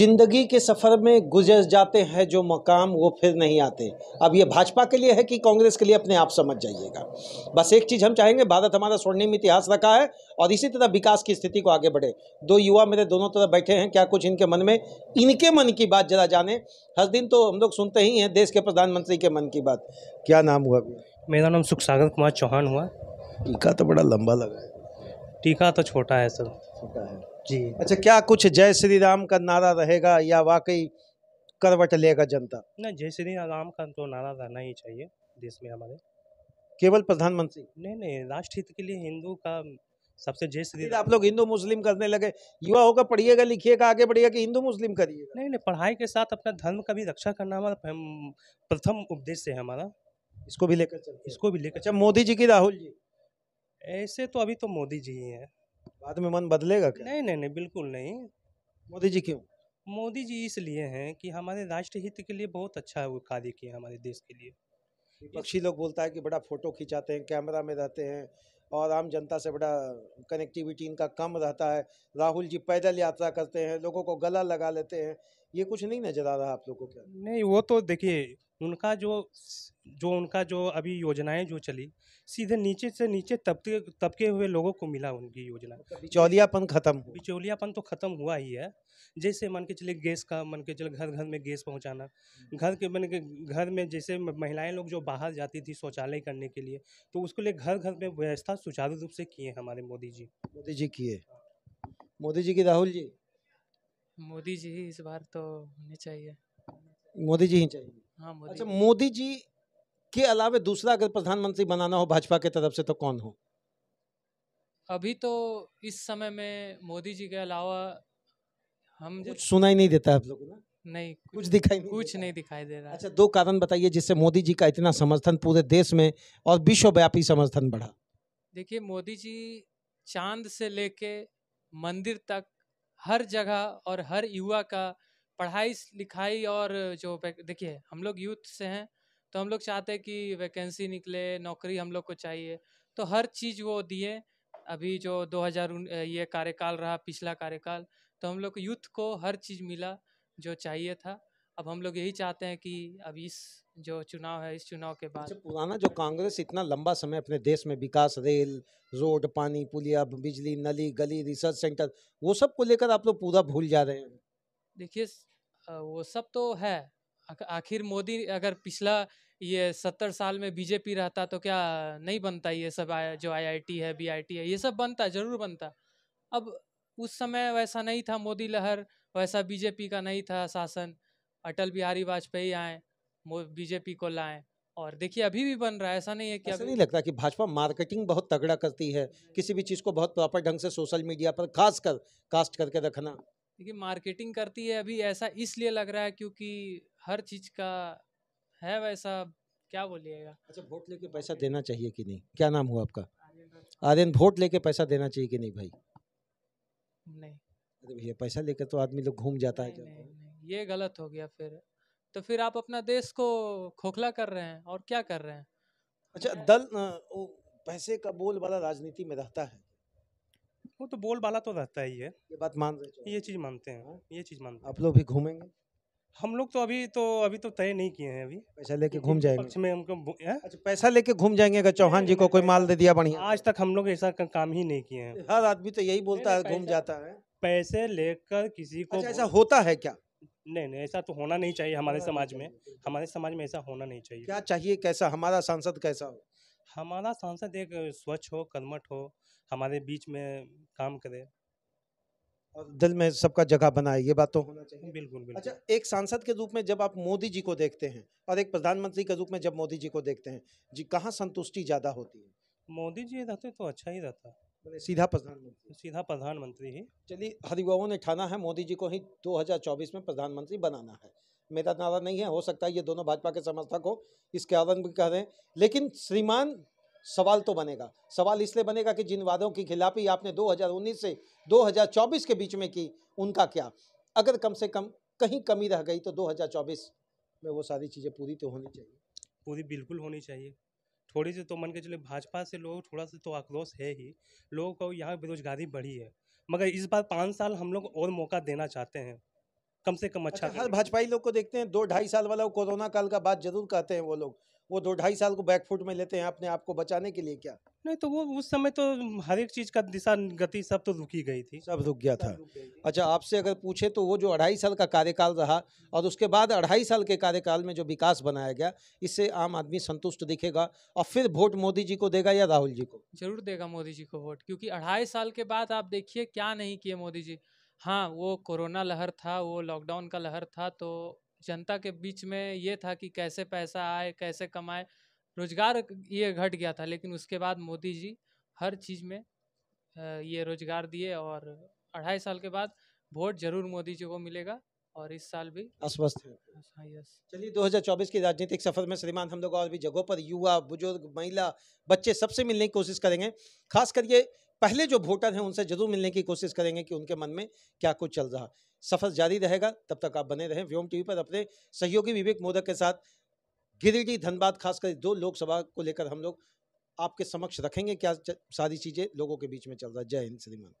जिंदगी के सफ़र में गुजर जाते हैं जो मकाम वो फिर नहीं आते अब ये भाजपा के लिए है कि कांग्रेस के लिए अपने आप समझ जाइएगा बस एक चीज़ हम चाहेंगे भारत हमारा स्वर्णिम इतिहास रखा है और इसी तरह विकास की स्थिति को आगे बढ़े दो युवा मेरे दोनों तरफ बैठे हैं क्या कुछ इनके मन में इनके मन की बात जरा जाने हर दिन तो हम लोग सुनते ही हैं देश के प्रधानमंत्री के मन की बात क्या नाम हुआ मेरा नाम सुख सागर कुमार चौहान हुआ इनका तो बड़ा लंबा लगा है टीका तो छोटा है सर छोटा है जी अच्छा क्या कुछ जय श्री राम का नारा रहेगा या वाकई करवट लेगा जनता नहीं जय श्री राम का तो नारा रहना ही चाहिए देश में हमारे केवल प्रधानमंत्री नहीं नहीं राष्ट्र हित के लिए हिंदू का सबसे जय श्री आप लोग हिंदू मुस्लिम करने लगे युवा होकर पढ़िएगा लिखिएगा आगे बढ़िएगा कि हिंदू मुस्लिम करिए नहीं नहीं पढ़ाई के साथ अपना धर्म का भी रक्षा करना हमारा प्रथम उपदेश है हमारा इसको भी लेकर इसको भी लेकर अच्छा मोदी जी की राहुल जी ऐसे तो अभी तो मोदी जी ही हैं बाद में मन बदलेगा क्या नहीं नहीं नहीं बिल्कुल नहीं मोदी जी क्यों मोदी जी इसलिए हैं कि हमारे राष्ट्र हित के लिए बहुत अच्छा वो कार्य किया हमारे देश के लिए विपक्षी लोग बोलता है कि बड़ा फोटो खिंचाते हैं कैमरा में रहते हैं और आम जनता से बड़ा कनेक्टिविटी इनका कम रहता है राहुल जी पैदल यात्रा करते हैं लोगों को गला लगा लेते हैं ये कुछ नहीं नजर आ रहा आप लोगों को नहीं वो तो देखिए उनका जो जो उनका जो अभी योजनाएं जो चली सीधे नीचे से नीचे तबके तबके हुए लोगों को मिला उनकी योजना तो बिचौलियापन खत्म बिचौलियापन तो खत्म हुआ ही है जैसे मान के चले गैस का मान के चले घर घर में गैस पहुंचाना घर के मान के घर में जैसे महिलाएं लोग जो बाहर जाती थी शौचालय करने के लिए तो उसके लिए घर घर में व्यवस्था सुचारू रूप से किए हमारे मोदी जी मोदी जी किए मोदी जी की राहुल जी मोदी जी इस बार तो होने चाहिए मोदी जी ही चाहिए हाँ मोदी अच्छा मोदी जी के अलावा दूसरा अगर प्रधानमंत्री बनाना हो भाजपा के तरफ से तो कौन हो अभी तो इस समय में मोदी जी के अलावा हम कुछ सुनाई नहीं देता आप लोगों ने नहीं कुछ दिखाई नहीं कुछ नहीं दिखाई दे रहा अच्छा दो कारण बताइए जिससे मोदी जी का इतना समर्थन पूरे देश में और विश्वव्यापी समर्थन बढ़ा देखिए मोदी जी चांद से लेके मंदिर तक हर जगह और हर युवा का पढ़ाई लिखाई और जो देखिए हम लोग यूथ से हैं तो हम लोग चाहते हैं कि वैकेंसी निकले नौकरी हम लोग को चाहिए तो हर चीज़ वो दिए अभी जो दो हज़ार ये कार्यकाल रहा पिछला कार्यकाल तो हम लोग यूथ को हर चीज़ मिला जो चाहिए था अब हम लोग यही चाहते हैं कि अब इस जो चुनाव है इस चुनाव के अच्छा, बाद पुराना जो कांग्रेस इतना लंबा समय अपने देश में विकास रेल रोड पानी पुलिया बिजली नली गली रिसर्च सेंटर वो सब को लेकर आप लोग पूरा भूल जा रहे हैं देखिए वो सब तो है आखिर मोदी अगर पिछला ये सत्तर साल में बीजेपी रहता तो क्या नहीं बनता ये सब आया, जो आईआईटी है बीआईटी है ये सब बनता जरूर बनता अब उस समय वैसा नहीं था मोदी लहर वैसा बीजेपी का नहीं था शासन अटल बिहारी वाजपेयी आए बीजेपी को लाए और देखिए अभी भी बन रहा है ऐसा नहीं है कि ऐसा नहीं लगता कि भाजपा मार्केटिंग बहुत तगड़ा करती है किसी भी चीज़ को बहुत प्रॉपर ढंग से सोशल मीडिया पर खास कर कास्ट करके रखना देखिए मार्केटिंग करती है अभी ऐसा इसलिए लग रहा है क्योंकि हर चीज का है वैसा क्या बोलिएगा अच्छा वोट लेके पैसा देना चाहिए कि नहीं क्या नाम हुआ आपका आर्यन वोट लेके पैसा देना चाहिए कि नहीं भाई नहीं अरे भैया पैसा लेकर तो आदमी लोग घूम जाता है नहीं, नहीं, ये गलत हो गया फिर तो फिर आप अपना देश को खोखला कर रहे हैं और क्या कर रहे हैं अच्छा दल पैसे का बोल वाला राजनीति में रहता है वो तो बोल बाला तो रहता ही है ये बात मान रहे ये चीज़ मानते हैं हाँ। ये चीज़ मानते हैं आप लोग भी घूमेंगे हम लोग तो अभी तो अभी तो तय नहीं किए हैं अभी पैसा लेके घूम जाएंगे पक्ष में हमको अच्छा पैसा लेके घूम जाएंगे अगर चौहान जी को कोई माल दे दिया बढ़िया आज तक हम लोग ऐसा काम ही नहीं किए हैं हर आदमी तो यही बोलता है घूम जाता है पैसे लेकर किसी को अच्छा, ऐसा होता है क्या नहीं नहीं ऐसा तो होना नहीं चाहिए हमारे समाज में हमारे समाज में ऐसा होना नहीं चाहिए क्या चाहिए कैसा हमारा सांसद कैसा हो हमारा सांसद एक स्वच्छ हो कर्मठ हो हमारे बीच में काम करे और दिल में सबका जगह बनाए ये बात तो होना चाहिए बिल्कुल बिल्कुल अच्छा एक सांसद के रूप में जब आप मोदी जी को देखते हैं और एक प्रधानमंत्री के रूप में जब मोदी जी को देखते हैं जी कहाँ संतुष्टि ज़्यादा होती है मोदी जी रहते तो अच्छा ही रहता सीधा प्रधानमंत्री सीधा प्रधानमंत्री ही चलिए हरिभा ने ठाना है मोदी जी को ही 2024 में प्रधानमंत्री बनाना है मेरा नारा नहीं है हो सकता है ये दोनों भाजपा के समर्थक हो इसके कारण भी कह रहे हैं लेकिन श्रीमान सवाल तो बनेगा सवाल इसलिए बनेगा कि जिन वादों की खिलाफी आपने 2019 से 2024 के बीच में की उनका क्या अगर कम से कम कहीं कमी रह गई तो 2024 में वो सारी चीज़ें पूरी तो होनी चाहिए पूरी बिल्कुल होनी चाहिए थोड़ी सी तो मन के चले भाजपा से लोग थोड़ा सा तो आक्रोश है ही लोगों को यहाँ बेरोजगारी बढ़ी है मगर इस बार पाँच साल हम लोग और मौका देना चाहते हैं कम से कम अच्छा, अच्छा हर भाजपाई लोग को देखते हैं दो ढाई साल वाला कोरोना काल का बात जरूर कहते हैं वो लोग वो दो ढाई साल को बैकफुट में लेते हैं अपने आप को बचाने के लिए क्या नहीं तो वो उस समय तो हर एक चीज़ का दिशा गति सब तो रुकी गई थी सब रुक गया था अच्छा आपसे अगर पूछे तो वो जो अढ़ाई साल का कार्यकाल रहा और उसके बाद अढ़ाई साल के कार्यकाल में जो विकास बनाया गया इससे आम आदमी संतुष्ट दिखेगा और फिर वोट मोदी जी को देगा या राहुल जी को जरूर देगा मोदी जी को वोट क्योंकि अढ़ाई साल के बाद आप देखिए क्या नहीं किए मोदी जी हाँ, वो कोरोना लहर था, वो लॉकडाउन का लहर था, तो जनता के बीच में ये था कि कैसे पैसा आए, कैसे कमाए रोज़गार ये घट गया था, लेकिन उसके बाद मोदी जी हर चीज़ में ये रोज़गार दिए और अढ़ाई साल के बाद वोट ज़रूर मोदी जी को मिलेगा और इस साल भी अस्वस्थ है हाँ, चलिए 2024 की राजनीतिक सफर में श्रीमान हम लोग और भी जगहों पर युवा, बुजुर्ग, महिला, बच्चे सबसे मिलने की कोशिश करेंगे। ख़ास कर ये पहले जो वोटर हैं उनसे जरूर मिलने की कोशिश करेंगे कि उनके मन में क्या कुछ चल रहा सफ़र जारी रहेगा तब तक आप बने रहें व्योम टीवी पर अपने सहयोगी विवेक मोदक के साथ गिरिडीह धनबाद खासकर दो लोकसभा को लेकर हम लोग आपके समक्ष रखेंगे क्या सारी चीज़ें लोगों के बीच में चल रहा है जय हिंद श्रीमान